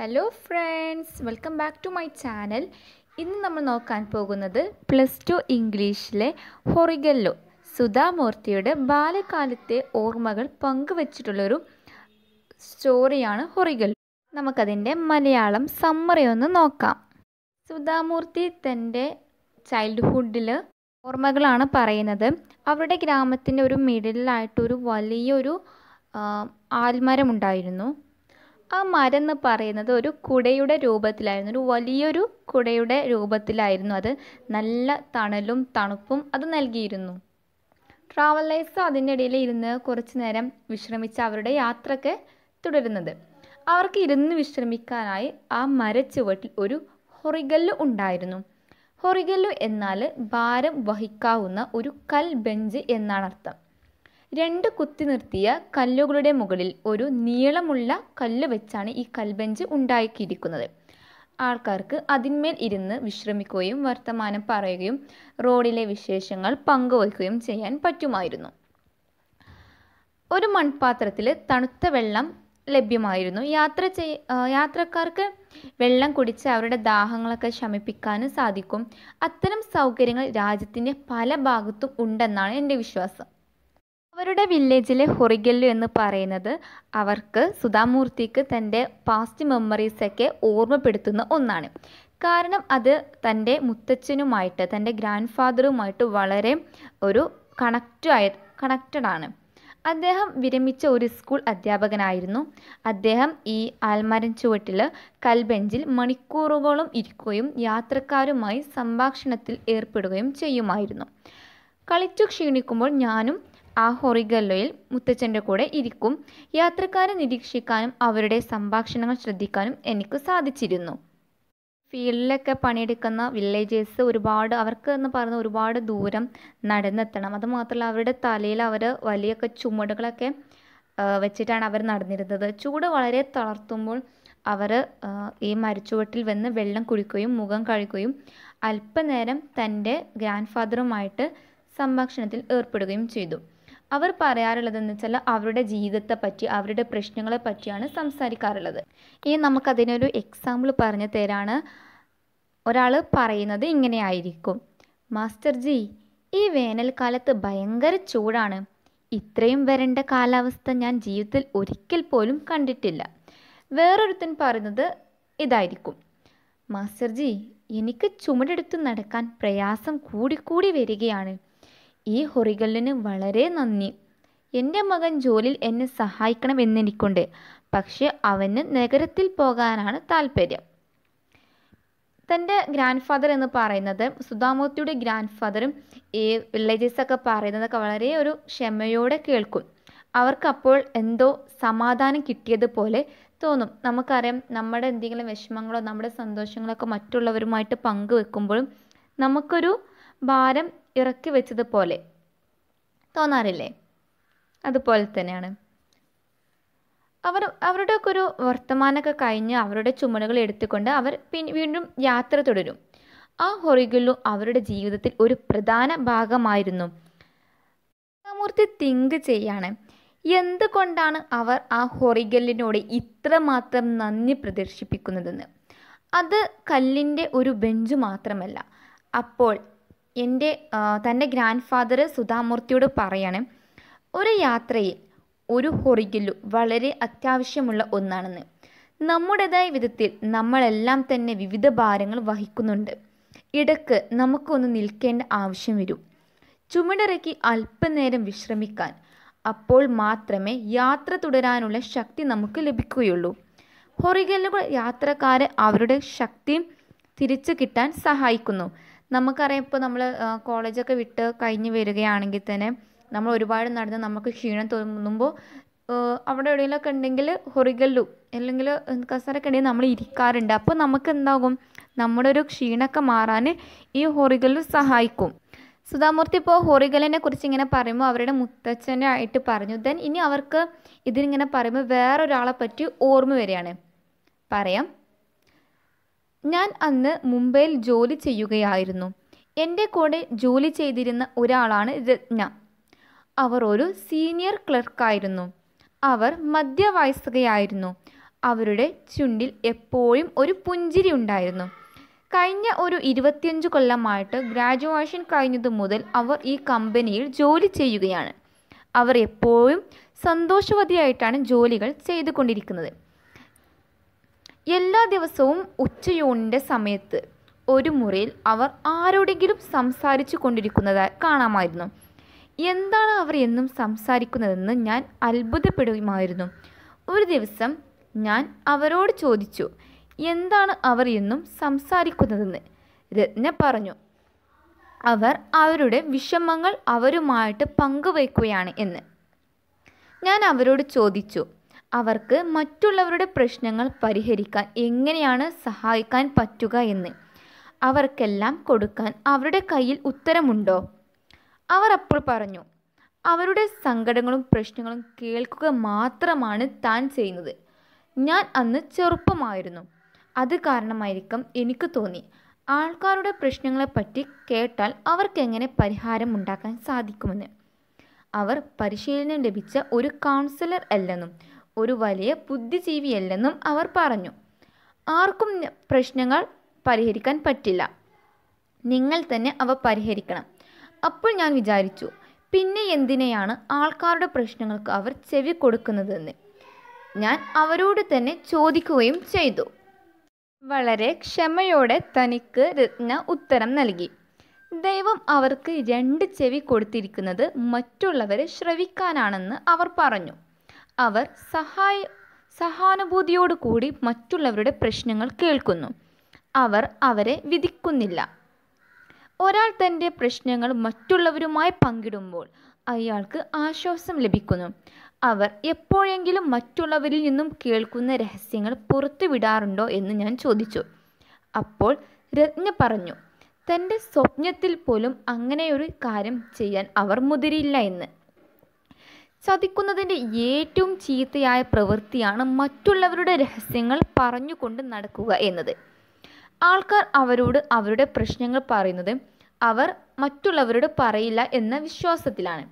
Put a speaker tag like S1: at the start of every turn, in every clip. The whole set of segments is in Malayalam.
S1: hello friends welcome back to my channel ഇന്ന് നമ്മൾ നോക്കാൻ പോകുന്നത് പ്ലസ് ടു ഇംഗ്ലീഷിലെ ഹൊറിഗല്ലോ സുധാമൂർത്തിയുടെ ബാല്യകാലത്തെ ഓർമ്മകൾ പങ്കുവച്ചിട്ടുള്ളൊരു സ്റ്റോറിയാണ് ഹൊറിഗല്ലോ നമുക്കതിൻ്റെ മലയാളം സമ്മറി ഒന്ന് നോക്കാം സുധാമൂർത്തി തൻ്റെ ചൈൽഡ്ഹുഡിൽ ഓർമ്മകളാണ് പറയുന്നത് അവരുടെ ഗ്രാമത്തിൻ്റെ ഒരു മിഡിലായിട്ടൊരു വലിയൊരു ആൽമരമുണ്ടായിരുന്നു ആ മരം എന്ന് പറയുന്നത് ഒരു കുടയുടെ രൂപത്തിലായിരുന്നു ഒരു വലിയൊരു കുടയുടെ രൂപത്തിലായിരുന്നു അത് നല്ല തണലും തണുപ്പും അത് നൽകിയിരുന്നു ട്രാവലേഴ്സ് അതിൻ്റെ ഇടയിൽ ഇരുന്ന് കുറച്ച് നേരം വിശ്രമിച്ച് അവരുടെ യാത്രയൊക്കെ തുടരുന്നത് അവർക്ക് ഇരുന്ന് വിശ്രമിക്കാനായി ആ മരച്ചുവട്ടിൽ ഒരു ഹൊറിഗല്ല് ഉണ്ടായിരുന്നു ഹൊറിഗല്ല് എന്നാൽ ഭാരം വഹിക്കാവുന്ന ഒരു കൽ ബെഞ്ച് എന്നാണ് അർത്ഥം രണ്ട് കുത്തി നിർത്തിയ കല്ലുകളുടെ മുകളിൽ ഒരു നീളമുള്ള കല്ല് വെച്ചാണ് ഈ കൽബെഞ്ച് ഉണ്ടാക്കിയിരിക്കുന്നത് ആൾക്കാർക്ക് അതിന്മേൽ ഇരുന്ന് വിശ്രമിക്കുകയും വർത്തമാനം പറയുകയും റോഡിലെ വിശേഷങ്ങൾ പങ്കുവയ്ക്കുകയും ചെയ്യാൻ പറ്റുമായിരുന്നു ഒരു മൺപാത്രത്തിൽ തണുത്ത വെള്ളം ലഭ്യമായിരുന്നു യാത്ര ചെയ് യാത്രക്കാർക്ക് വെള്ളം കുടിച്ച് അവരുടെ ദാഹങ്ങളൊക്കെ ശമിപ്പിക്കാനും സാധിക്കും അത്തരം സൗകര്യങ്ങൾ രാജ്യത്തിൻ്റെ പല ഭാഗത്തും ഉണ്ടെന്നാണ് എൻ്റെ വിശ്വാസം അവരുടെ വില്ലേജിലെ ഹൊറിഗല്ലു എന്ന് പറയുന്നത് അവർക്ക് സുധാമൂർത്തിക്ക് തൻ്റെ പാസ്റ്റ് മെമ്മറീസൊക്കെ ഓർമ്മപ്പെടുത്തുന്ന ഒന്നാണ് കാരണം അത് തൻ്റെ മുത്തച്ഛനുമായിട്ട് തൻ്റെ ഗ്രാൻഡ് ഫാദറുമായിട്ട് വളരെ ഒരു കണക്റ്റ് ആയ കണക്റ്റഡ് ആണ് അദ്ദേഹം വിരമിച്ച ഒരു സ്കൂൾ അധ്യാപകനായിരുന്നു അദ്ദേഹം ഈ ആൽമരം ചുവട്ടിൽ കൽബെഞ്ചിൽ മണിക്കൂറുകളും ഇരിക്കുകയും യാത്രക്കാരുമായി സംഭാഷണത്തിൽ ഏർപ്പെടുകയും ചെയ്യുമായിരുന്നു കളിച്ചു ക്ഷീണിക്കുമ്പോൾ ഞാനും ആ ഹൊറിഗല്ലോയിൽ മുത്തച്ഛൻ്റെ കൂടെ ഇരിക്കും യാത്രക്കാരെ നിരീക്ഷിക്കാനും അവരുടെ സംഭാഷണങ്ങൾ ശ്രദ്ധിക്കാനും എനിക്ക് സാധിച്ചിരുന്നു ഫീൽഡിലൊക്കെ പണിയെടുക്കുന്ന വില്ലേജേഴ്സ് ഒരുപാട് അവർക്ക് എന്ന് പറഞ്ഞ ഒരുപാട് ദൂരം നടന്നെത്തണം അതുമാത്രമല്ല അവരുടെ തലയിൽ അവർ വലിയൊക്കെ ചുമടുകളൊക്കെ വെച്ചിട്ടാണ് അവർ നടന്നിരുന്നത് ചൂട് വളരെ തളർത്തുമ്പോൾ അവർ ഈ മരച്ചുവട്ടിൽ വന്ന് വെള്ളം കുടിക്കുകയും മുഖം കഴുകുകയും അല്പനേരം തൻ്റെ ഗ്രാൻഡ് ഫാദറുമായിട്ട് സംഭാഷണത്തിൽ ഏർപ്പെടുകയും ചെയ്തു അവർ പറയാറുള്ളതെന്ന് വെച്ചാൽ അവരുടെ ജീവിതത്തെ പറ്റി അവരുടെ പ്രശ്നങ്ങളെ പറ്റിയാണ് സംസാരിക്കാറുള്ളത് ഇനി നമുക്കതിനൊരു എക്സാമ്പിൾ പറഞ്ഞു തരാണ് ഒരാൾ പറയുന്നത് ഇങ്ങനെയായിരിക്കും മാസ്റ്റർ ജി ഈ വേനൽക്കാലത്ത് ഭയങ്കര ചൂടാണ് ഇത്രയും വരേണ്ട കാലാവസ്ഥ ഞാൻ ജീവിതത്തിൽ ഒരിക്കൽ പോലും കണ്ടിട്ടില്ല വേറൊരുത്തൻ പറയുന്നത് ഇതായിരിക്കും മാസ്റ്റർ ജി എനിക്ക് ചുമടെടുത്ത് നടക്കാൻ പ്രയാസം കൂടിക്കൂടി വരികയാണ് ഈ ഹൊറികളിന് വളരെ നന്ദി എൻ്റെ മകൻ ജോലിയിൽ എന്നെ സഹായിക്കണം എന്നെനിക്കുണ്ട് പക്ഷേ അവന് നഗരത്തിൽ പോകാനാണ് താല്പര്യം തൻ്റെ ഗ്രാൻഡ് ഫാദർ എന്ന് പറയുന്നത് സുധാമൂർത്തിയുടെ ഗ്രാൻഡ് ഫാദറും ഈ വില്ലേജസൊക്കെ പറയുന്നതൊക്കെ വളരെ ഒരു ക്ഷമയോടെ കേൾക്കും അവർക്കപ്പോൾ എന്തോ സമാധാനം കിട്ടിയതുപോലെ തോന്നും നമുക്കറിയാം നമ്മുടെ എന്തെങ്കിലും വിഷമങ്ങളോ നമ്മുടെ സന്തോഷങ്ങളൊക്കെ മറ്റുള്ളവരുമായിട്ട് പങ്കുവെക്കുമ്പോഴും നമുക്കൊരു ഭാരം ഇറക്കി വെച്ചതുപോലെ തോന്നാറില്ലേ അതുപോലെ തന്നെയാണ് അവർ അവരുടെ ഒക്കെ ഒരു വർത്തമാനമൊക്കെ കഴിഞ്ഞ് അവരുടെ ചുമലുകൾ എടുത്തുകൊണ്ട് അവർ വീണ്ടും യാത്ര തുടരും ആ ഹൊറിഗുല്ലു അവരുടെ ജീവിതത്തിൽ ഒരു പ്രധാന ഭാഗമായിരുന്നു മൂർത്തി തിങ്ക് ചെയ്യാണ് എന്തുകൊണ്ടാണ് അവർ ആ ഇത്ര ഇത്രമാത്രം നന്ദി പ്രദർശിപ്പിക്കുന്നതെന്ന് അത് കല്ലിൻ്റെ ഒരു ബെഞ്ച് മാത്രമല്ല അപ്പോൾ എൻ്റെ തൻ്റെ ഗ്രാൻഡ് ഫാദർ സുധാമൂർത്തിയോട് പറയാണ് ഒരു യാത്രയിൽ ഒരു ഹൊറിഗില്ലു വളരെ അത്യാവശ്യമുള്ള ഒന്നാണെന്ന് നമ്മുടേതായ വിധത്തിൽ നമ്മളെല്ലാം തന്നെ വിവിധ ഭാരങ്ങൾ വഹിക്കുന്നുണ്ട് ഇടക്ക് നമുക്കൊന്ന് നിൽക്കേണ്ട ആവശ്യം വരും ചുമടിറക്കി അല്പനേരം വിശ്രമിക്കാൻ അപ്പോൾ മാത്രമേ യാത്ര തുടരാനുള്ള ശക്തി നമുക്ക് ലഭിക്കുകയുള്ളൂ ഹൊറിഗല്ലുകൾ യാത്രക്കാരെ അവരുടെ ശക്തി തിരിച്ചു കിട്ടാൻ സഹായിക്കുന്നു നമുക്കറിയാം ഇപ്പോൾ നമ്മൾ കോളേജൊക്കെ വിട്ട് കഴിഞ്ഞ് വരികയാണെങ്കിൽ തന്നെ നമ്മൾ ഒരുപാട് നടന്ന് നമുക്ക് ക്ഷീണം തോന്നുമ്പോൾ അവിടെ എവിടെയെങ്കിലൊക്കെ ഉണ്ടെങ്കിൽ ഹൊറികല്ലു അല്ലെങ്കിൽ ഉണ്ടെങ്കിൽ നമ്മൾ ഇരിക്കാറുണ്ട് അപ്പോൾ നമുക്ക് എന്താകും നമ്മുടെ ഒരു ക്ഷീണമൊക്കെ മാറാൻ ഈ ഹൊറികല്ലു സഹായിക്കും സുധാമൂർത്തി ഇപ്പോൾ ഹൊറികലിനെ കുറിച്ച് ഇങ്ങനെ പറയുമ്പോൾ അവരുടെ മുത്തച്ഛനെ ആയിട്ട് പറഞ്ഞു ദെൻ ഇനി അവർക്ക് ഇതിനിങ്ങനെ പറയുമ്പോൾ വേറൊരാളെ പറ്റി ഓർമ്മ വരികയാണ് പറയാം ഞാൻ അന്ന് മുംബൈയിൽ ജോലി ചെയ്യുകയായിരുന്നു എൻ്റെ കൂടെ ജോലി ചെയ്തിരുന്ന ഒരാളാണ് രത്ന അവർ ഒരു സീനിയർ ക്ലർക്കായിരുന്നു അവർ മധ്യവയസ്കയായിരുന്നു അവരുടെ ചുണ്ടിൽ എപ്പോഴും ഒരു പുഞ്ചിരി ഉണ്ടായിരുന്നു കഴിഞ്ഞ ഒരു ഇരുപത്തിയഞ്ച് കൊല്ലമായിട്ട് ഗ്രാജുവേഷൻ കഴിഞ്ഞതു മുതൽ അവർ ഈ കമ്പനിയിൽ ജോലി ചെയ്യുകയാണ് അവർ എപ്പോഴും സന്തോഷവതിയായിട്ടാണ് ജോലികൾ ചെയ്തുകൊണ്ടിരിക്കുന്നത് എല്ലാ ദിവസവും ഉച്ചയൂണിൻ്റെ സമയത്ത് ഒരു മുറിയിൽ അവർ ആരോടെങ്കിലും സംസാരിച്ചു കൊണ്ടിരിക്കുന്നതായി കാണാമായിരുന്നു എന്താണ് അവർ എന്നും സംസാരിക്കുന്നതെന്ന് ഞാൻ അത്ഭുതപ്പെടുമായിരുന്നു ഒരു ദിവസം ഞാൻ അവരോട് ചോദിച്ചു എന്താണ് അവർ എന്നും സംസാരിക്കുന്നതെന്ന് രത്ന പറഞ്ഞു അവർ അവരുടെ വിഷമങ്ങൾ അവരുമായിട്ട് പങ്കുവയ്ക്കുകയാണ് എന്ന് ഞാൻ അവരോട് ചോദിച്ചു അവർക്ക് മറ്റുള്ളവരുടെ പ്രശ്നങ്ങൾ പരിഹരിക്കാൻ എങ്ങനെയാണ് സഹായിക്കാൻ പറ്റുക എന്ന് അവർക്കെല്ലാം കൊടുക്കാൻ അവരുടെ കയ്യിൽ ഉത്തരമുണ്ടോ അവർ അപ്പോൾ പറഞ്ഞു അവരുടെ സങ്കടങ്ങളും പ്രശ്നങ്ങളും കേൾക്കുക മാത്രമാണ് താൻ ചെയ്യുന്നത് ഞാൻ അന്ന് ചെറുപ്പമായിരുന്നു അത് കാരണമായിരിക്കും എനിക്ക് തോന്നി ആൾക്കാരുടെ പ്രശ്നങ്ങളെപ്പറ്റി കേട്ടാൽ അവർക്കെങ്ങനെ പരിഹാരം ഉണ്ടാക്കാൻ സാധിക്കുമെന്ന് അവർ പരിശീലനം ലഭിച്ച ഒരു കൗൺസിലർ അല്ലെന്നും ഒരു വലിയ ബുദ്ധിജീവിയല്ലെന്നും അവർ പറഞ്ഞു ആർക്കും പ്രശ്നങ്ങൾ പരിഹരിക്കാൻ പറ്റില്ല നിങ്ങൾ തന്നെ അവ പരിഹരിക്കണം അപ്പോൾ ഞാൻ വിചാരിച്ചു പിന്നെ എന്തിനെയാണ് ആൾക്കാരുടെ പ്രശ്നങ്ങൾക്ക് അവർ ചെവി കൊടുക്കുന്നതെന്ന് ഞാൻ അവരോട് തന്നെ ചോദിക്കുകയും ചെയ്തു വളരെ ക്ഷമയോടെ തനിക്ക് രത്ന ഉത്തരം നൽകി ദൈവം അവർക്ക് രണ്ട് ചെവി കൊടുത്തിരിക്കുന്നത് മറ്റുള്ളവരെ ശ്രവിക്കാനാണെന്ന് അവർ പറഞ്ഞു അവർ സഹായ സഹാനുഭൂതിയോടുകൂടി മറ്റുള്ളവരുടെ പ്രശ്നങ്ങൾ കേൾക്കുന്നു അവർ അവരെ വിധിക്കുന്നില്ല ഒരാൾ തൻ്റെ പ്രശ്നങ്ങൾ മറ്റുള്ളവരുമായി പങ്കിടുമ്പോൾ അയാൾക്ക് ആശ്വാസം ലഭിക്കുന്നു അവർ എപ്പോഴെങ്കിലും മറ്റുള്ളവരിൽ നിന്നും കേൾക്കുന്ന രഹസ്യങ്ങൾ പുറത്തുവിടാറുണ്ടോ എന്ന് ഞാൻ ചോദിച്ചു അപ്പോൾ രത്ന പറഞ്ഞു തൻ്റെ സ്വപ്നത്തിൽ പോലും അങ്ങനെയൊരു കാര്യം ചെയ്യാൻ അവർ മുതിരില്ല എന്ന് ചതിക്കുന്നതിൻ്റെ ഏറ്റവും ചീത്തയായ പ്രവൃത്തിയാണ് മറ്റുള്ളവരുടെ രഹസ്യങ്ങൾ പറഞ്ഞുകൊണ്ട് നടക്കുക എന്നത് ആൾക്കാർ അവരോട് അവരുടെ പ്രശ്നങ്ങൾ പറയുന്നത് അവർ മറ്റുള്ളവരോട് പറയില്ല എന്ന വിശ്വാസത്തിലാണ്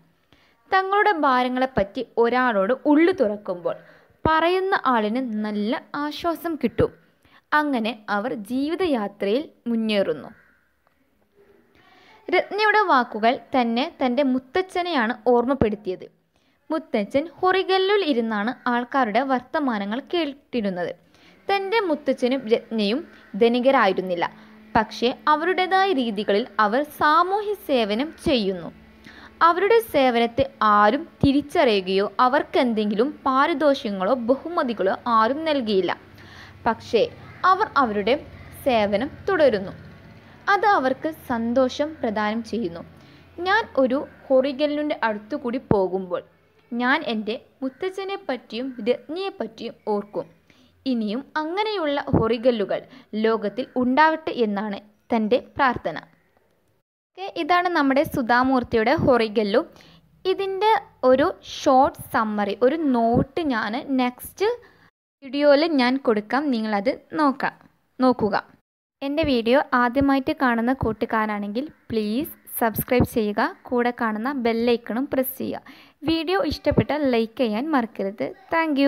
S1: തങ്ങളുടെ ഭാരങ്ങളെപ്പറ്റി ഒരാളോട് ഉള്ളു തുറക്കുമ്പോൾ പറയുന്ന ആളിന് നല്ല ആശ്വാസം കിട്ടും അങ്ങനെ അവർ ജീവിതയാത്രയിൽ മുന്നേറുന്നു രത്നയുടെ വാക്കുകൾ തന്നെ തൻ്റെ മുത്തച്ഛനെയാണ് ഓർമ്മപ്പെടുത്തിയത് മുത്തച്ഛൻ ഹൊറികല്ലിൽ ഇരുന്നാണ് ആൾക്കാരുടെ വർത്തമാനങ്ങൾ കേട്ടിരുന്നത് തൻ്റെ മുത്തച്ഛനും രജ്ഞയും ധനികരായിരുന്നില്ല പക്ഷേ അവരുടേതായ രീതികളിൽ അവർ സാമൂഹ്യ സേവനം ചെയ്യുന്നു അവരുടെ സേവനത്തെ ആരും തിരിച്ചറിയുകയോ അവർക്കെന്തെങ്കിലും പാരിതോഷികങ്ങളോ ബഹുമതികളോ ആരും നൽകിയില്ല പക്ഷേ അവർ അവരുടെ സേവനം തുടരുന്നു അത് അവർക്ക് സന്തോഷം പ്രദാനം ചെയ്യുന്നു ഞാൻ ഒരു ഹൊറിഗലിൻ്റെ അടുത്തുകൂടി പോകുമ്പോൾ ഞാൻ എൻ്റെ മുത്തച്ഛനെപ്പറ്റിയും രജ്ഞിയെപ്പറ്റിയും ഓർക്കും ഇനിയും അങ്ങനെയുള്ള ഹൊറികല്ലുകൾ ലോകത്തിൽ ഉണ്ടാവട്ടെ എന്നാണ് തൻ്റെ പ്രാർത്ഥന ഇതാണ് നമ്മുടെ സുധാമൂർത്തിയുടെ ഹൊറികല്ലു ഇതിൻ്റെ ഒരു ഷോർട്ട് സമ്മറി ഒരു നോട്ട് ഞാൻ നെക്സ്റ്റ് വീഡിയോയിൽ ഞാൻ കൊടുക്കാം നിങ്ങളത് നോക്കാം നോക്കുക എൻ്റെ വീഡിയോ ആദ്യമായിട്ട് കാണുന്ന കൂട്ടുകാരാണെങ്കിൽ പ്ലീസ് സബ്സ്ക്രൈബ് ചെയ്യുക കൂടെ കാണുന്ന ബെല്ലൈക്കണും പ്രസ് ചെയ്യുക വീഡിയോ ഇഷ്ടപ്പെട്ടാൽ ലൈക്ക് ചെയ്യാൻ മറക്കരുത് താങ്ക്